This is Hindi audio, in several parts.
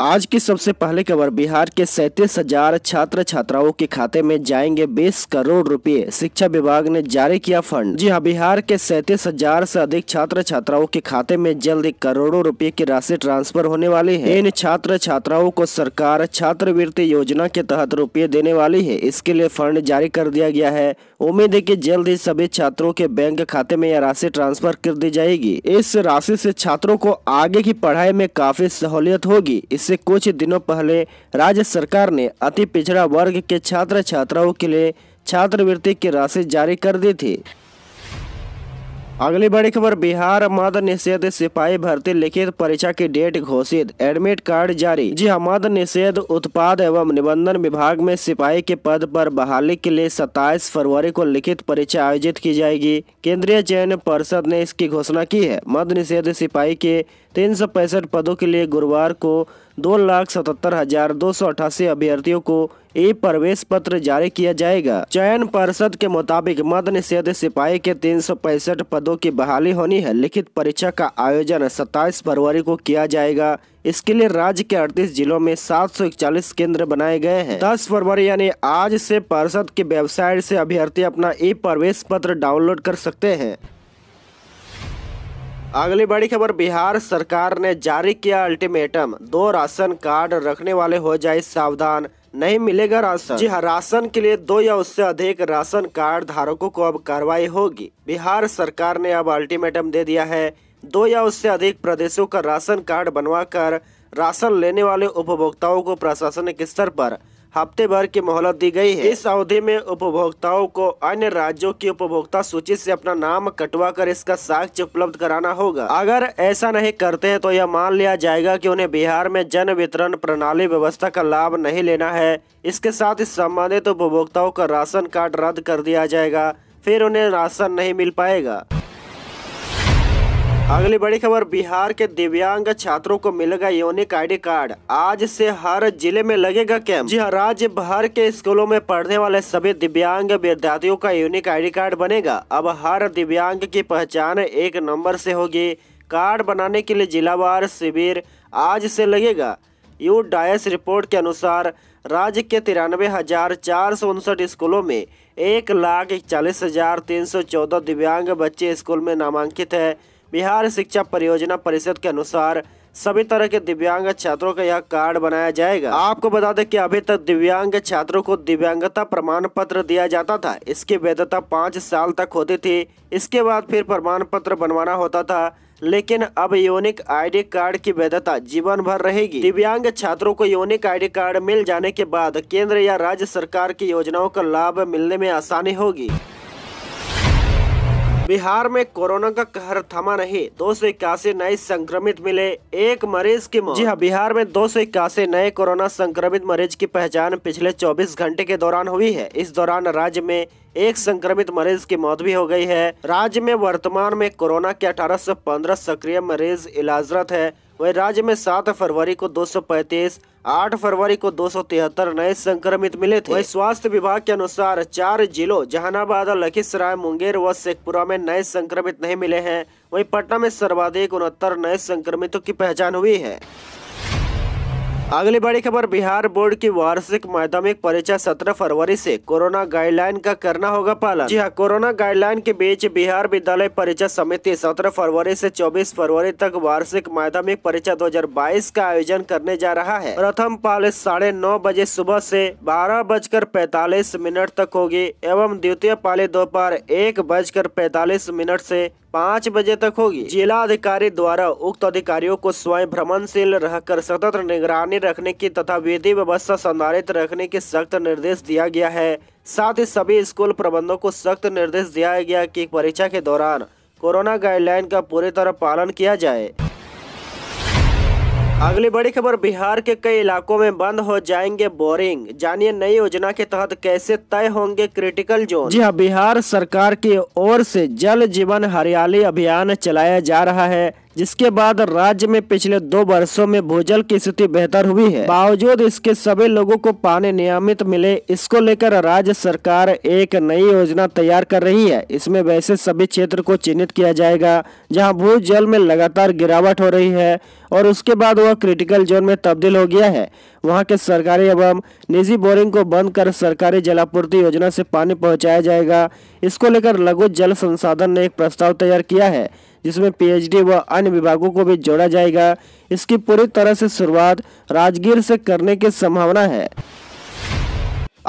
आज की सबसे पहले खबर बिहार के सैतीस हजार छात्र छात्राओं के खाते में जाएंगे बीस करोड़ रुपए शिक्षा विभाग ने जारी किया फंड जी हाँ बिहार के सैतीस हजार ऐसी अधिक छात्र छात्राओं के खाते में जल्द करोड़ों रुपए की राशि ट्रांसफर होने वाली है इन छात्र छात्राओं को सरकार छात्रवृत्ति योजना के तहत रुपये देने वाली है इसके लिए फंड जारी कर दिया गया है उम्मीद है की जल्द ही सभी छात्रों के बैंक खाते में यह राशि ट्रांसफर कर दी जाएगी इस राशि ऐसी छात्रों को आगे की पढ़ाई में काफी सहूलियत होगी से कुछ दिनों पहले राज्य सरकार ने अति पिछड़ा वर्ग के छात्र छात्राओं के लिए छात्रवृत्ति की राशि जारी कर दी थी अगली बड़ी खबर बिहार मद निषेध सिपाही भर्ती लिखित परीक्षा की डेट घोषित एडमिट कार्ड जारी जी हाँ मद निषेध उत्पाद एवं निबंधन विभाग में सिपाही के पद पर बहाली के लिए 27 फरवरी को लिखित परीक्षा आयोजित की जाएगी केंद्रीय चयन परिषद ने इसकी घोषणा की है मद निषेध सिपाही के तीन पदों के लिए गुरुवार को दो लाख सतहत्तर हजार दो सौ अठासी अभ्यर्थियों को ई प्रवेश पत्र जारी किया जाएगा चयन पर्षद के मुताबिक मद निषेध सिपाही के तीन पदों की बहाली होनी है लिखित परीक्षा का आयोजन सत्ताईस फरवरी को किया जाएगा इसके लिए राज्य के 38 जिलों में 741 केंद्र बनाए गए हैं 10 फरवरी यानी आज से पार्षद की वेबसाइट से अभ्यर्थी अपना ई प्रवेश पत्र डाउनलोड कर सकते हैं अगली बड़ी खबर बिहार सरकार ने जारी किया अल्टीमेटम दो राशन कार्ड रखने वाले हो जाए सावधान नहीं मिलेगा राशन जी हाँ राशन के लिए दो या उससे अधिक राशन कार्ड धारकों को अब कार्रवाई होगी बिहार सरकार ने अब अल्टीमेटम दे दिया है दो या उससे अधिक प्रदेशों का राशन कार्ड बनवाकर राशन लेने वाले उपभोक्ताओं को प्रशासनिक स्तर पर हफ्ते भर की मोहलत दी गई है इस अवधि में उपभोक्ताओं को अन्य राज्यों की उपभोक्ता सूची से अपना नाम कटवा कर इसका साक्ष्य उपलब्ध कराना होगा अगर ऐसा नहीं करते हैं तो यह मान लिया जाएगा कि उन्हें बिहार में जन वितरण प्रणाली व्यवस्था का लाभ नहीं लेना है इसके साथ ही संबंधित उपभोक्ताओं का राशन कार्ड रद्द कर दिया जाएगा फिर उन्हें राशन नहीं मिल पाएगा अगली बड़ी खबर बिहार के दिव्यांग छात्रों को मिलेगा यूनिक आईडी कार्ड आज से हर जिले में लगेगा कैंप जी हाँ, राज्य भर के स्कूलों में पढ़ने वाले सभी दिव्यांग विद्यार्थियों का यूनिक आईडी कार्ड बनेगा अब हर दिव्यांग की पहचान एक नंबर से होगी कार्ड बनाने के लिए जिलावार शिविर आज से लगेगा यू डायस रिपोर्ट के अनुसार राज्य के तिरानवे हजार चार सौ उनसठ स्कूलों में एक लाख इकचालीस हजार तीन सौ चौदह दिव्यांग बच्चे स्कूल में नामांकित है बिहार शिक्षा परियोजना परिषद के अनुसार सभी तरह के दिव्यांग छात्रों का यह कार्ड बनाया जाएगा आपको बता दें कि अभी तक दिव्यांग छात्रों को दिव्यांगता प्रमाण पत्र दिया जाता था इसकी वैधता पाँच साल तक होती थी इसके बाद फिर प्रमाण पत्र बनवाना होता था लेकिन अब यूनिक आईडी कार्ड की वैधता जीवन भर रहेगी दिव्यांग छात्रों को यूनिक आईडी कार्ड मिल जाने के बाद केंद्र या राज्य सरकार की योजनाओं का लाभ मिलने में आसानी होगी बिहार में कोरोना का कहर थमा नहीं दो सौ इक्यासी नए संक्रमित मिले एक मरीज की मौत जी हाँ बिहार में दो सौ इक्यासी नए कोरोना संक्रमित मरीज की पहचान पिछले 24 घंटे के दौरान हुई है इस दौरान राज्य में एक संक्रमित मरीज की मौत भी हो गई है राज्य में वर्तमान में कोरोना के 1815 सक्रिय मरीज इलाजरत है वहीं राज्य में सात फरवरी को दो सौ पैंतीस आठ फरवरी को दो नए संक्रमित मिले थे वहीं स्वास्थ्य विभाग के अनुसार चार जिलों जहानाबाद और लखीसराय मुंगेर व शेखपुरा में नए संक्रमित नहीं मिले हैं वहीं पटना में सर्वाधिक उनहत्तर नए संक्रमितों की पहचान हुई है अगली बड़ी खबर बिहार बोर्ड की वार्षिक माध्यमिक परीक्षा सत्रह फरवरी से कोरोना गाइडलाइन का करना होगा पालन जी हां कोरोना गाइडलाइन के बीच बिहार विद्यालय परीक्षा समिति सत्रह फरवरी से चौबीस फरवरी तक वार्षिक माध्यमिक परीक्षा 2022 का आयोजन करने जा रहा है प्रथम पाल साढ़े नौ बजे सुबह से बारह बजकर पैतालीस मिनट तक होगी एवं द्वितीय पाली दोपहर एक बजकर पैतालीस मिनट से पाँच बजे तक होगी जिला अधिकारी द्वारा उक्त अधिकारियों को स्वयं भ्रमणशील रहकर सतत निगरानी रखने की तथा विधि व्यवस्था संधारित रखने के सख्त निर्देश दिया गया है साथ ही सभी स्कूल प्रबंधों को सख्त निर्देश दिया गया कि परीक्षा के दौरान कोरोना गाइडलाइन का पूरी तरह पालन किया जाए अगली बड़ी खबर बिहार के कई इलाकों में बंद हो जाएंगे बोरिंग जानिए नई योजना के तहत कैसे तय होंगे क्रिटिकल जोन जी हाँ बिहार सरकार की ओर से जल जीवन हरियाली अभियान चलाया जा रहा है जिसके बाद राज्य में पिछले दो वर्षों में भूजल की स्थिति बेहतर हुई है बावजूद इसके सभी लोगों को पानी नियमित मिले इसको लेकर राज्य सरकार एक नई योजना तैयार कर रही है इसमें वैसे सभी क्षेत्र को चिन्हित किया जाएगा जहां भूजल में लगातार गिरावट हो रही है और उसके बाद वह क्रिटिकल जोन में तब्दील हो गया है वहाँ के सरकारी एवं निजी बोरिंग को बंद कर सरकारी जलापूर्ति योजना से पानी पहुँचाया जाएगा इसको लेकर लघु जल संसाधन ने एक प्रस्ताव तैयार किया है जिसमें पीएचडी व अन्य विभागों को भी जोड़ा जाएगा इसकी पूरी तरह से शुरुआत राजगीर से करने की संभावना है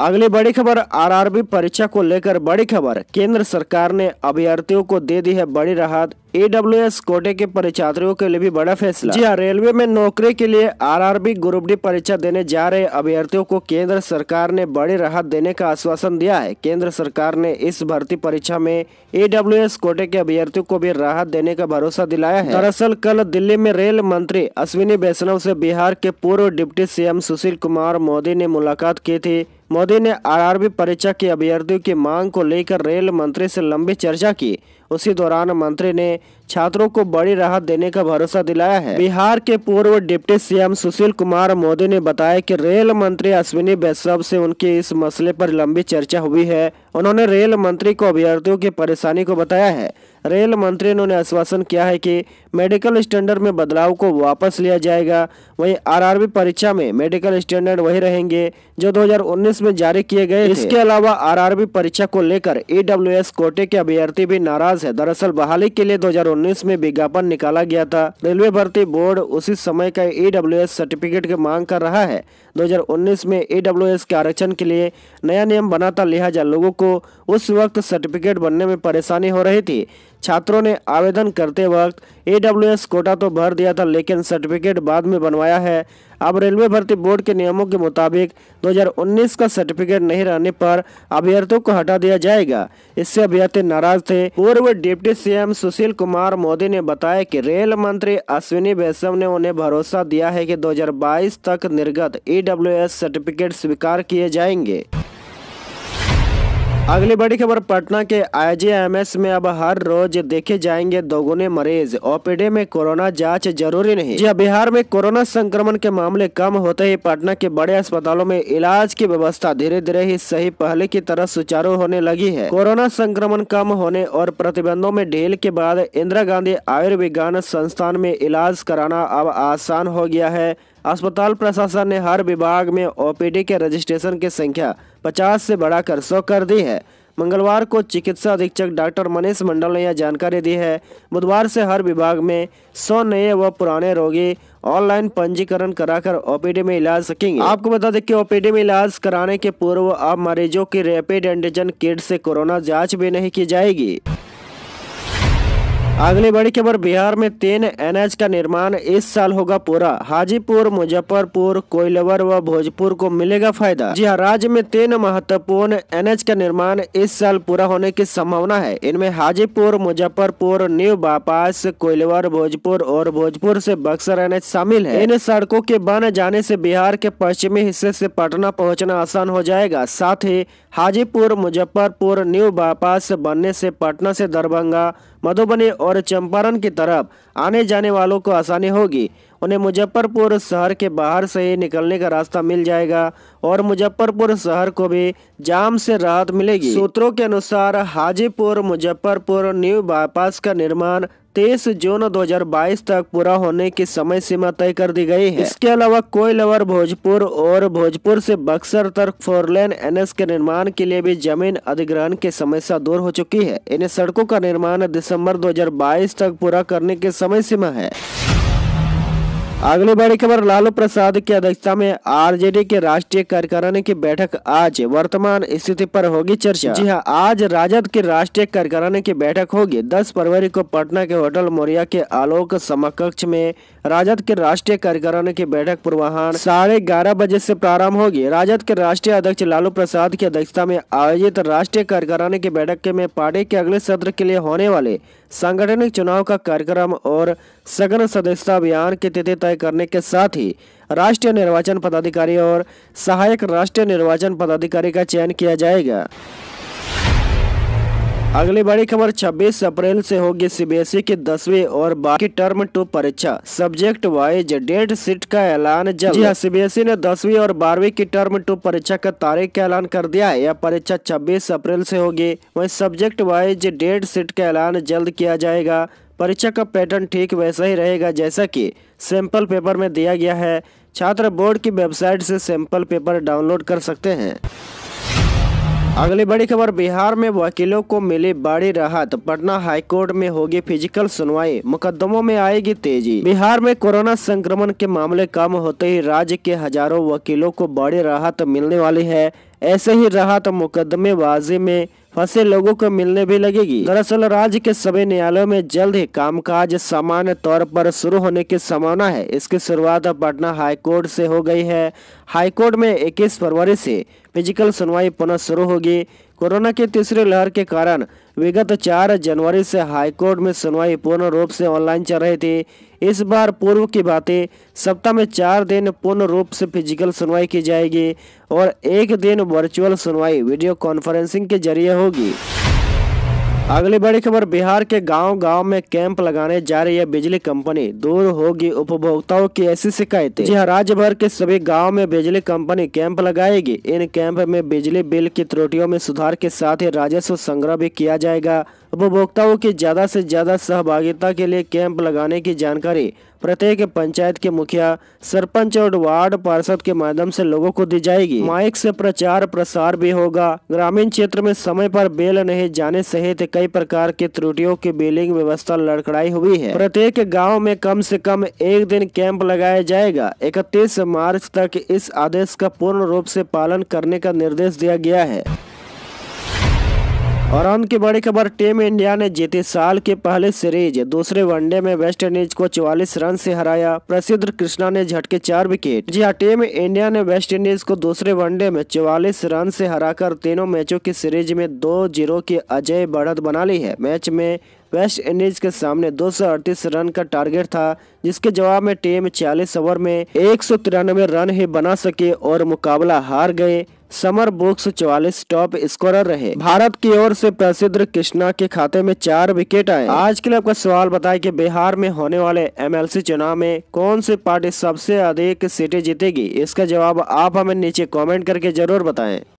अगली बड़ी खबर आरआरबी परीक्षा को लेकर बड़ी खबर केंद्र सरकार ने अभ्यर्थियों को दे दी है बड़ी राहत ए डब्ल्यू एस कोटे के परीक्षार्थियों के लिए भी बड़ा फैसला जी हाँ रेलवे में नौकरी के लिए आरआरबी ग्रुप डी परीक्षा देने जा रहे अभ्यर्थियों को केंद्र सरकार ने बड़ी राहत देने का आश्वासन दिया है केंद्र सरकार ने इस भर्ती परीक्षा में ए डब्ल्यू एस कोटे के अभ्यर्थियों को भी राहत देने का भरोसा दिलाया है दरअसल कल दिल्ली में रेल मंत्री अश्विनी वैष्णव से बिहार के पूर्व डिप्टी सीएम सुशील कुमार मोदी ने मुलाकात की थी मोदी ने बी परीक्षा के अभ्यर्थियों की मांग को लेकर रेल मंत्री से लंबी चर्चा की उसी दौरान मंत्री ने छात्रों को बड़ी राहत देने का भरोसा दिलाया है बिहार के पूर्व डिप्टी सीएम सुशील कुमार मोदी ने बताया कि रेल मंत्री अश्विनी वैष्णव से उनके इस मसले पर लंबी चर्चा हुई है उन्होंने रेल मंत्री को अभ्यर्थियों की परेशानी को बताया है रेल मंत्री ने आश्वासन किया है कि मेडिकल स्टैंडर्ड में बदलाव को वापस लिया जाएगा वहीं आरआरबी परीक्षा में मेडिकल स्टैंडर्ड वही रहेंगे जो 2019 में जारी किए गए इसके अलावा आरआरबी परीक्षा को लेकर ईडब्ल्यूएस कोटे के अभ्यर्थी भी नाराज है दरअसल बहाली के लिए 2019 में विज्ञापन निकाला गया था रेलवे भर्ती बोर्ड उसी समय का ई सर्टिफिकेट की मांग कर रहा है दो में ई के आरक्षण के लिए नया नियम बना था लिहाजा लोगों को को उस वक्त सर्टिफिकेट बनने में परेशानी हो रही थी छात्रों ने आवेदन करते वक्त ए कोटा तो भर दिया था लेकिन सर्टिफिकेट बाद में बनवाया है अब रेलवे भर्ती बोर्ड के नियमों के मुताबिक 2019 का सर्टिफिकेट नहीं रहने पर अभ्यर्थियों को हटा दिया जाएगा इससे अभ्यर्थी नाराज थे पूर्व डिप्टी सीएम सुशील कुमार मोदी ने बताया कि रेल मंत्री अश्विनी वैष्णव ने उन्हें भरोसा दिया है कि 2022 तक निर्गत ई सर्टिफिकेट स्वीकार किए जाएंगे अगली बड़ी खबर पटना के आईजीएमएस में अब हर रोज देखे जाएंगे दोगुने मरीज ओपीडी में कोरोना जांच जरूरी नहीं जी हाँ, बिहार में कोरोना संक्रमण के मामले कम होते ही पटना के बड़े अस्पतालों में इलाज की व्यवस्था धीरे धीरे ही सही पहले की तरह सुचारू होने लगी है कोरोना संक्रमण कम होने और प्रतिबंधों में ढील के बाद इंदिरा गांधी आयुर्विज्ञान संस्थान में इलाज कराना अब आसान हो गया है अस्पताल प्रशासन ने हर विभाग में ओपीडी के रजिस्ट्रेशन की संख्या 50 से बढ़ाकर 100 कर दी है मंगलवार को चिकित्सा अधीक्षक डॉक्टर मनीष मंडल ने यह जानकारी दी है बुधवार से हर विभाग में सौ नए व पुराने रोगी ऑनलाइन पंजीकरण कराकर ओपीडी में इलाज सकेंगे आपको बता दें कि ओपीडी में इलाज कराने के पूर्व अब मरीजों की रैपिड एंटीजन किट से कोरोना जांच भी नहीं की जाएगी अगली बड़ी खबर बिहार में तीन एनएच का निर्माण इस साल होगा पूरा हाजीपुर मुजफ्फरपुर कोयलवर व भोजपुर को मिलेगा फायदा जी हाँ राज्य में तीन महत्वपूर्ण एनएच का निर्माण इस साल पूरा होने की संभावना है इनमें हाजीपुर मुजफ्फरपुर न्यू बापास कोयलवर भोजपुर और भोजपुर से बक्सर एनएच शामिल है इन सड़कों के बन जाने से बिहार के पश्चिमी हिस्से से पटना पहुँचना आसान हो जाएगा साथ ही हाजीपुर मुजफ्फरपुर न्यू बापास बनने से पटना से दरभंगा मधुबनी और चंपारण की तरफ आने जाने वालों को आसानी होगी उन्हें मुजफ्फरपुर शहर के बाहर से ही निकलने का रास्ता मिल जाएगा और मुजफ्फरपुर शहर को भी जाम से राहत मिलेगी सूत्रों के अनुसार हाजीपुर मुजफ्फरपुर न्यू बाईपास का निर्माण तेईस जून 2022 तक पूरा होने की समय सीमा तय कर दी गई है इसके अलावा कोयलवर भोजपुर और भोजपुर से बक्सर तक फोरलेन एनएस के निर्माण के लिए भी जमीन अधिग्रहण की समस्या दूर हो चुकी है इन सड़कों का निर्माण दिसंबर 2022 तक पूरा करने की समय सीमा है अगली बड़ी खबर लालू प्रसाद की अध्यक्षता में आरजेडी के राष्ट्रीय कार्यकारिणी की बैठक आज वर्तमान स्थिति पर होगी चर्चा जी हाँ आज राजद के राष्ट्रीय कार्यकारिणी की बैठक होगी 10 फरवरी को पटना के होटल मोरिया के आलोक समकक्ष में राजद के राष्ट्रीय कार्यकारिणी की बैठक पूर्वाहन साढ़े ग्यारह बजे से प्रारंभ होगी राजद के राष्ट्रीय अध्यक्ष लालू प्रसाद की अध्यक्षता में आयोजित राष्ट्रीय कार्यकारिणी की बैठक में पार्टी के अगले सत्र के लिए होने वाले सांगठनिक चुनाव का कार्यक्रम और सघन सदस्यता अभियान की तिथि तय करने के साथ ही राष्ट्रीय निर्वाचन पदाधिकारी और सहायक राष्ट्रीय निर्वाचन पदाधिकारी का चयन किया जाएगा अगली बड़ी खबर 26 अप्रैल से होगी सीबीएसई की दसवीं और बाकी टर्म टू परीक्षा सब्जेक्ट वाइज डेट सीट का ऐलान जल्द हाँ, सीबीएसई ने दसवीं और बारहवीं की टर्म टू परीक्षा का तारीख का ऐलान कर दिया है यह परीक्षा 26 अप्रैल से होगी वही सब्जेक्ट वाइज डेट सीट का ऐलान जल्द किया जाएगा परीक्षा का पैटर्न ठीक वैसा ही रहेगा जैसा की सैंपल पेपर में दिया गया है छात्र बोर्ड की वेबसाइट से सैंपल पेपर डाउनलोड कर सकते हैं अगली बड़ी खबर बिहार में वकीलों को मिली बड़ी राहत पटना हाईकोर्ट में होगी फिजिकल सुनवाई मुकदमों में आएगी तेजी बिहार में कोरोना संक्रमण के मामले कम होते ही राज्य के हजारों वकीलों को बड़ी राहत मिलने वाली है ऐसे ही राहत मुकदमेबाजी में फंसे लोगों को मिलने भी लगेगी दरअसल राज्य के सभी न्यायालयों में जल्द ही कामकाज सामान्य तौर पर शुरू होने की संभावना है इसकी शुरुआत पटना हाईकोर्ट से हो गई है हाईकोर्ट में 21 फरवरी से फिजिकल सुनवाई पुनः शुरू होगी कोरोना के तीसरे लहर के कारण विगत चार जनवरी से हाईकोर्ट में सुनवाई पूर्ण रूप से ऑनलाइन चल रही थी इस बार पूर्व की बातें सप्ताह में चार दिन पूर्ण रूप से फिजिकल सुनवाई की जाएगी और एक दिन वर्चुअल सुनवाई वीडियो कॉन्फ्रेंसिंग के जरिए होगी अगली बड़ी खबर बिहार के गांव-गांव में कैंप लगाने जा रही है बिजली कंपनी दूर होगी उपभोक्ताओं की ऐसी शिकायतें जी राज्य भर के सभी गांव में बिजली कंपनी कैंप लगाएगी इन कैंप में बिजली बिल की त्रुटियों में सुधार के साथ ही राजस्व संग्रह भी किया जाएगा उपभोक्ताओं की ज़्यादा से ज़्यादा सहभागिता के लिए कैंप लगाने की जानकारी प्रत्येक पंचायत के मुखिया सरपंच और वार्ड पार्षद के माध्यम से लोगों को दी जाएगी माइक से प्रचार प्रसार भी होगा ग्रामीण क्षेत्र में समय पर बेल नहीं जाने सहित कई प्रकार के त्रुटियों की बिलिंग व्यवस्था लड़कड़ाई हुई है प्रत्येक गांव में कम से कम एक दिन कैंप लगाया जाएगा 31 मार्च तक इस आदेश का पूर्ण रूप ऐसी पालन करने का निर्देश दिया गया है और अंत की बड़ी खबर टीम इंडिया ने जीती साल के पहले सीरीज दूसरे वनडे में वेस्ट इंडीज को 44 रन से हराया प्रसिद्ध कृष्णा ने झटके चार विकेट जी हाँ टीम इंडिया ने वेस्ट इंडीज को दूसरे वनडे में 44 रन से हराकर तीनों मैचों की सीरीज में दो जीरो की अजय बढ़त बना ली है मैच में वेस्ट इंडीज के सामने दो रन का टारगेट था जिसके जवाब में टीम 40 ओवर में एक रन ही बना सके और मुकाबला हार गए समर बुक्स 44 टॉप स्कोरर रहे भारत की ओर से प्रसिद्ध कृष्णा के खाते में चार विकेट आए आज के लिए आपका सवाल बताए कि बिहार में होने वाले एमएलसी चुनाव में कौन सी पार्टी सबसे अधिक सीटें जीतेगी इसका जवाब आप हमें नीचे कमेंट करके जरूर बताएं